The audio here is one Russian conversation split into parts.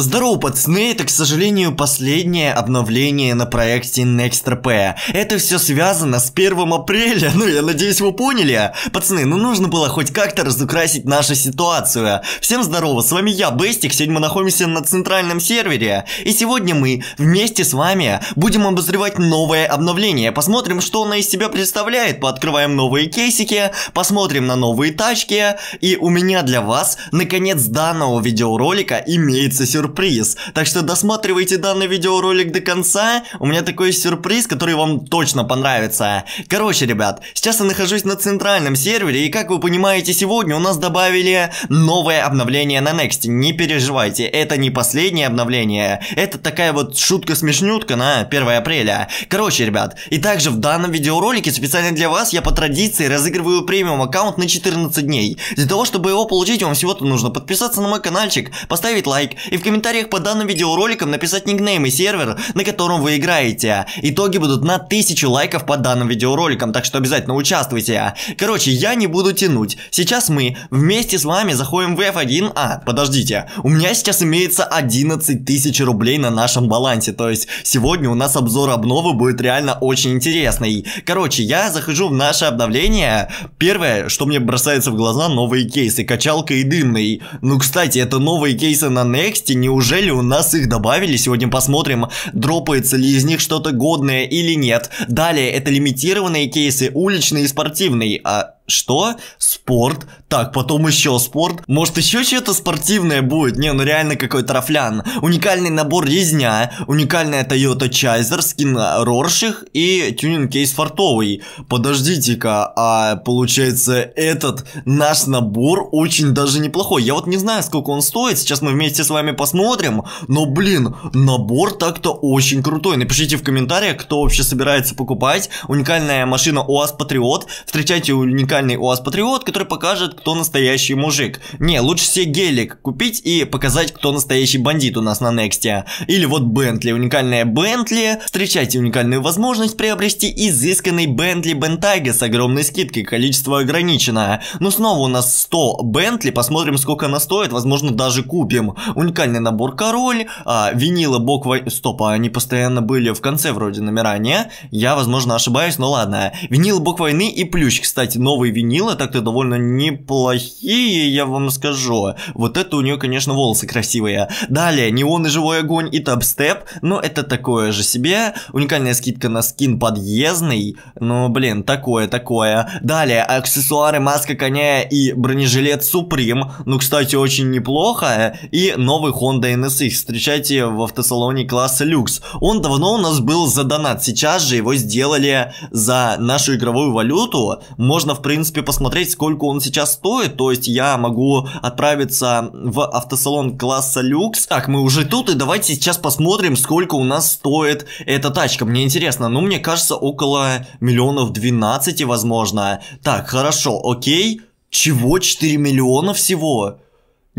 Здорово, пацаны! Это, к сожалению, последнее обновление на проекте NextRP. Это все связано с 1 апреля, ну я надеюсь вы поняли. Пацаны, ну нужно было хоть как-то разукрасить нашу ситуацию. Всем здорово, с вами я, Бестик, сегодня мы находимся на центральном сервере. И сегодня мы вместе с вами будем обозревать новое обновление. Посмотрим, что оно из себя представляет. Пооткрываем новые кейсики, посмотрим на новые тачки. И у меня для вас, наконец, данного видеоролика имеется сюрприз сюрприз. Так что досматривайте данный видеоролик до конца, у меня такой сюрприз, который вам точно понравится. Короче, ребят, сейчас я нахожусь на центральном сервере, и как вы понимаете, сегодня у нас добавили новое обновление на Next. Не переживайте, это не последнее обновление, это такая вот шутка-смешнютка на 1 апреля. Короче, ребят, и также в данном видеоролике специально для вас я по традиции разыгрываю премиум аккаунт на 14 дней. Для того, чтобы его получить, вам всего-то нужно подписаться на мой каналчик, поставить лайк и в комментариях комментариях под данным видеороликом написать никнейм и сервер, на котором вы играете. Итоги будут на 1000 лайков под данным видеороликом, так что обязательно участвуйте. Короче, я не буду тянуть. Сейчас мы вместе с вами заходим в F1. a а. подождите, у меня сейчас имеется 11 тысяч рублей на нашем балансе, то есть сегодня у нас обзор обновы будет реально очень интересный. Короче, я захожу в наше обновление. Первое, что мне бросается в глаза, новые кейсы, качалка и дымный. Ну, кстати, это новые кейсы на Next, не Неужели у нас их добавили? Сегодня посмотрим, дропается ли из них что-то годное или нет. Далее, это лимитированные кейсы, уличные и спортивные. А что? Спорт. Так, потом еще спорт. Может, еще что-то спортивное будет? Не, ну реально какой трафлян. Уникальный набор резня, уникальная Toyota Chaser скин Рорших и тюнинг кейс фартовый. Подождите-ка, а получается этот наш набор очень даже неплохой. Я вот не знаю, сколько он стоит, сейчас мы вместе с вами посмотрим, но, блин, набор так-то очень крутой. Напишите в комментариях, кто вообще собирается покупать. Уникальная машина УАЗ Патриот. Встречайте уникальный уникальный УАЗ-патриот, который покажет, кто настоящий мужик. Не, лучше себе гелик купить и показать, кто настоящий бандит у нас на Нексте. Или вот Бентли, уникальная Бентли. Встречайте уникальную возможность приобрести изысканный Бентли Бентайга с огромной скидкой, количество ограничено. Но снова у нас 100 Бентли, посмотрим, сколько она стоит, возможно, даже купим. Уникальный набор король, а, винила, бок... «Э», стоп, а они постоянно были в конце вроде номера, не? Я, возможно, ошибаюсь, но ладно. Винил, бок войны и плющ, кстати, новый и винила так-то довольно неплохие, я вам скажу. Вот это у нее, конечно, волосы красивые. Далее, неон и живой огонь и тапстеп. но ну, это такое же себе. Уникальная скидка на скин подъездный. Ну, блин, такое, такое. Далее, аксессуары, маска коня и бронежилет Supreme. Ну, кстати, очень неплохо. И новый Honda NSX. Встречайте в автосалоне класса люкс. Он давно у нас был за донат. Сейчас же его сделали за нашу игровую валюту. Можно, в принципе, принципе, посмотреть, сколько он сейчас стоит. То есть я могу отправиться в автосалон класса люкс. Так, мы уже тут, и давайте сейчас посмотрим, сколько у нас стоит эта тачка. Мне интересно, ну, мне кажется, около миллионов 12, возможно. Так, хорошо, окей. Чего 4 миллиона всего?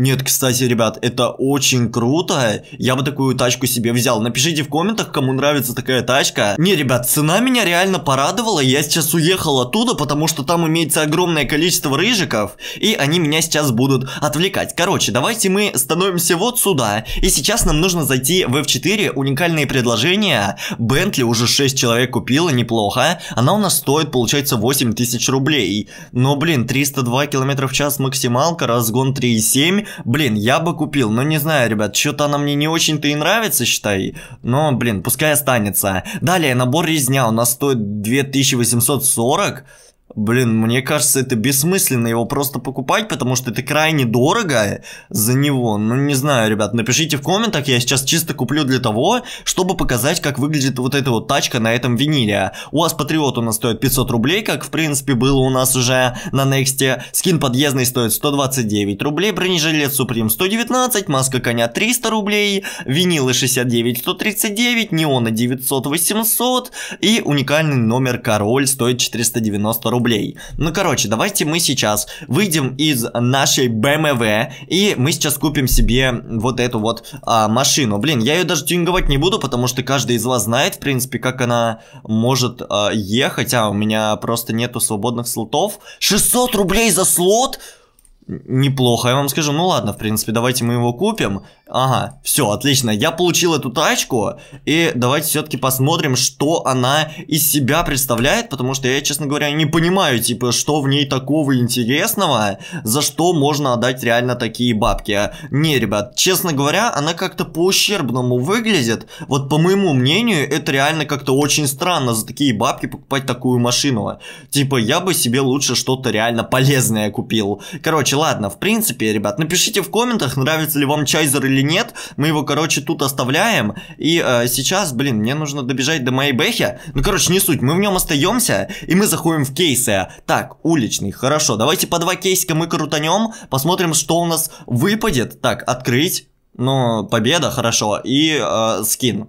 Нет, кстати, ребят, это очень круто. Я бы такую тачку себе взял. Напишите в комментах, кому нравится такая тачка. Не, ребят, цена меня реально порадовала. Я сейчас уехал оттуда, потому что там имеется огромное количество рыжиков. И они меня сейчас будут отвлекать. Короче, давайте мы становимся вот сюда. И сейчас нам нужно зайти в F4. Уникальные предложения. Бентли уже 6 человек купила, неплохо. Она у нас стоит, получается, 8 тысяч рублей. Но, блин, 302 км в час максималка, разгон 3,7 блин, я бы купил, но ну, не знаю, ребят, что-то она мне не очень-то и нравится, считай, но, блин, пускай останется. Далее, набор резня у нас стоит 2840, Блин, мне кажется, это бессмысленно его просто покупать, потому что это крайне дорого за него. Ну, не знаю, ребят, напишите в комментах, я сейчас чисто куплю для того, чтобы показать, как выглядит вот эта вот тачка на этом виниле. У вас Патриот у нас стоит 500 рублей, как, в принципе, было у нас уже на Нексте. Скин подъездный стоит 129 рублей, бронежилет Суприм 119, маска коня 300 рублей, винилы 69 139, неона 900 800 и уникальный номер король стоит 490 рублей рублей. Ну, короче, давайте мы сейчас выйдем из нашей БМВ, и мы сейчас купим себе вот эту вот а, машину. Блин, я ее даже тюнинговать не буду, потому что каждый из вас знает, в принципе, как она может а, ехать, а у меня просто нету свободных слотов. 600 рублей за слот? неплохо, я вам скажу, ну ладно, в принципе, давайте мы его купим. Ага, все, отлично, я получил эту тачку, и давайте все-таки посмотрим, что она из себя представляет, потому что я, честно говоря, не понимаю, типа, что в ней такого интересного, за что можно отдать реально такие бабки. Не, ребят, честно говоря, она как-то по-ущербному выглядит, вот по моему мнению, это реально как-то очень странно за такие бабки покупать такую машину. Типа, я бы себе лучше что-то реально полезное купил. Короче, Короче, ладно, в принципе, ребят, напишите в комментах, нравится ли вам Чайзер или нет. Мы его, короче, тут оставляем. И э, сейчас, блин, мне нужно добежать до моей бэхи. Ну, короче, не суть, мы в нем остаемся, и мы заходим в кейсы. Так, уличный, хорошо, давайте по два кейсика мы крутанем, посмотрим, что у нас выпадет. Так, открыть, ну, победа, хорошо, и э, скин.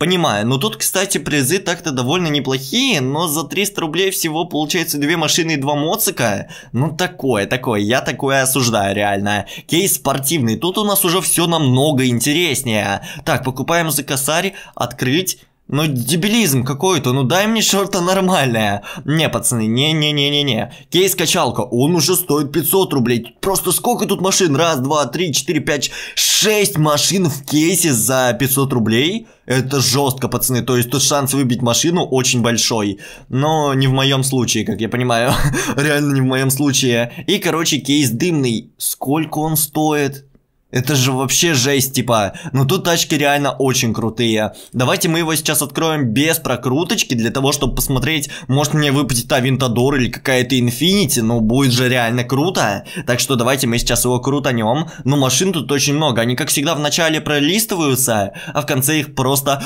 Понимаю. Но тут, кстати, призы так-то довольно неплохие, но за 300 рублей всего получается две машины и два моцика. Ну такое, такое. Я такое осуждаю, реально. Кейс спортивный. Тут у нас уже все намного интереснее. Так, покупаем за косарь, открыть ну, дебилизм какой-то, ну дай мне что-то нормальное. Не, пацаны, не-не-не-не-не. Кейс-качалка, он уже стоит 500 рублей. Просто сколько тут машин? Раз, два, три, четыре, пять, шесть машин в кейсе за 500 рублей? Это жестко, пацаны, то есть тут шанс выбить машину очень большой. Но не в моем случае, как я понимаю. Реально не в моем случае. И, короче, кейс дымный. Сколько он стоит? Это же вообще жесть, типа. Но ну, тут тачки реально очень крутые. Давайте мы его сейчас откроем без прокруточки, для того, чтобы посмотреть, может мне выпадет Авентадор или какая-то Инфинити, ну будет же реально круто. Так что давайте мы сейчас его крутанем. Но ну, машин тут очень много, они как всегда вначале пролистываются, а в конце их просто...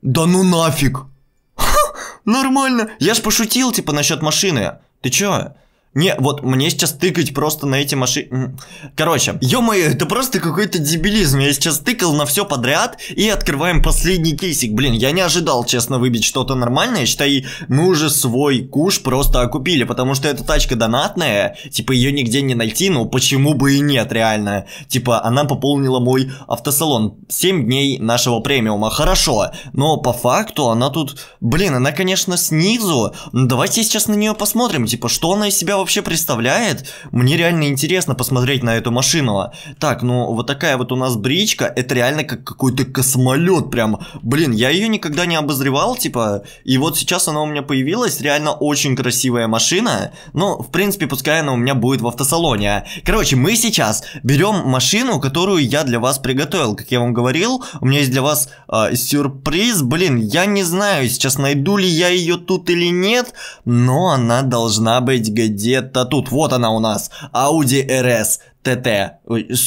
Да ну нафиг! Ха, нормально, я ж пошутил, типа, насчет машины. Ты чё? Не, вот мне сейчас тыкать просто на эти машины. Короче, ё-моё, это просто какой-то дебилизм. Я сейчас тыкал на все подряд и открываем последний кейсик. Блин, я не ожидал, честно, выбить что-то нормальное. Считай, мы уже свой куш просто окупили, потому что эта тачка донатная, типа ее нигде не найти, ну почему бы и нет, реально. Типа, она пополнила мой автосалон. 7 дней нашего премиума, хорошо. Но по факту она тут... Блин, она, конечно, снизу. Давайте сейчас на нее посмотрим, типа, что она из себя вообще представляет, мне реально интересно посмотреть на эту машину. Так, ну вот такая вот у нас бричка, это реально как какой-то космолет прям. Блин, я ее никогда не обозревал, типа, и вот сейчас она у меня появилась, реально очень красивая машина. Ну, в принципе, пускай она у меня будет в автосалоне. Короче, мы сейчас берем машину, которую я для вас приготовил. Как я вам говорил, у меня есть для вас э, сюрприз. Блин, я не знаю, сейчас найду ли я ее тут или нет, но она должна быть где где-то тут. Вот она у нас. Audi RS ТТ.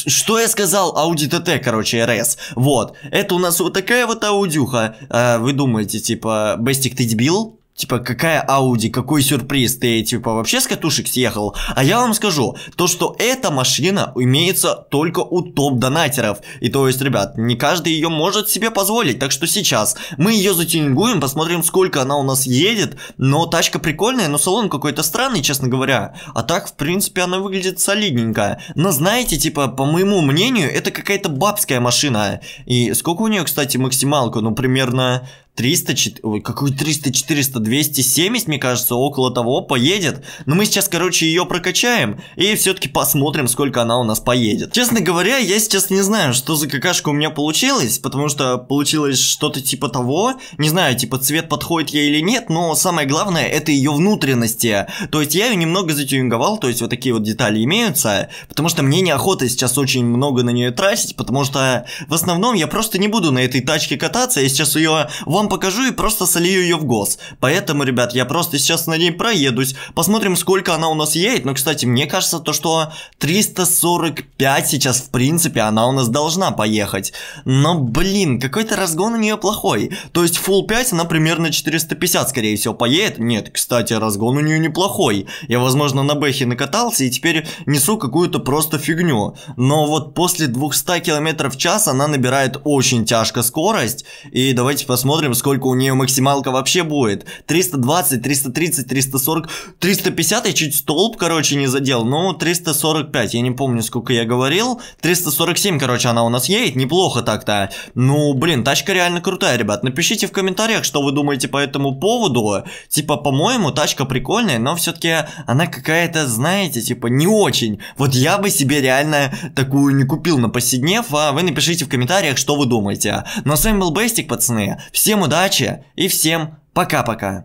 Что я сказал? Audi ТТ, короче, РС. Вот. Это у нас вот такая вот аудюха. А, вы думаете, типа, Бестик, ты дебил? Типа, какая Ауди какой сюрприз, ты, типа, вообще с катушек съехал? А я вам скажу, то, что эта машина имеется только у топ-донатеров. И то есть, ребят, не каждый ее может себе позволить, так что сейчас мы ее затюнингуем, посмотрим, сколько она у нас едет. Но тачка прикольная, но салон какой-то странный, честно говоря. А так, в принципе, она выглядит солидненько. Но знаете, типа, по моему мнению, это какая-то бабская машина. И сколько у нее, кстати, максималка? Ну, примерно... 300, ой, какой 300, 400, 270, мне кажется, около того поедет. Но мы сейчас, короче, ее прокачаем и все-таки посмотрим, сколько она у нас поедет. Честно говоря, я сейчас не знаю, что за какашка у меня получилось потому что получилось что-то типа того. Не знаю, типа цвет подходит ей или нет, но самое главное, это ее внутренности. То есть я ее немного затюнинговал, то есть вот такие вот детали имеются, потому что мне неохота сейчас очень много на нее тратить, потому что в основном я просто не буду на этой тачке кататься, я сейчас ее вам вам покажу и просто солью ее в гос. Поэтому, ребят, я просто сейчас на ней проедусь. Посмотрим, сколько она у нас едет. Но, кстати, мне кажется, то, что 345 сейчас, в принципе, она у нас должна поехать. Но, блин, какой-то разгон у нее плохой. То есть, full 5 она примерно 450, скорее всего, поедет. Нет, кстати, разгон у нее неплохой. Я, возможно, на бэхе накатался и теперь несу какую-то просто фигню. Но вот после 200 км в час она набирает очень тяжко скорость. И давайте посмотрим, посмотрим, сколько у нее максималка вообще будет. 320, 330, 340, 350 я чуть столб, короче, не задел. Ну, 345, я не помню, сколько я говорил. 347, короче, она у нас едет, неплохо так-то. Ну, блин, тачка реально крутая, ребят. Напишите в комментариях, что вы думаете по этому поводу. Типа, по-моему, тачка прикольная, но все-таки она какая-то, знаете, типа, не очень. Вот я бы себе реально такую не купил на посиднев, а вы напишите в комментариях, что вы думаете. Но ну, а с вами был Бэстик, пацаны. Всем удачи и всем пока-пока.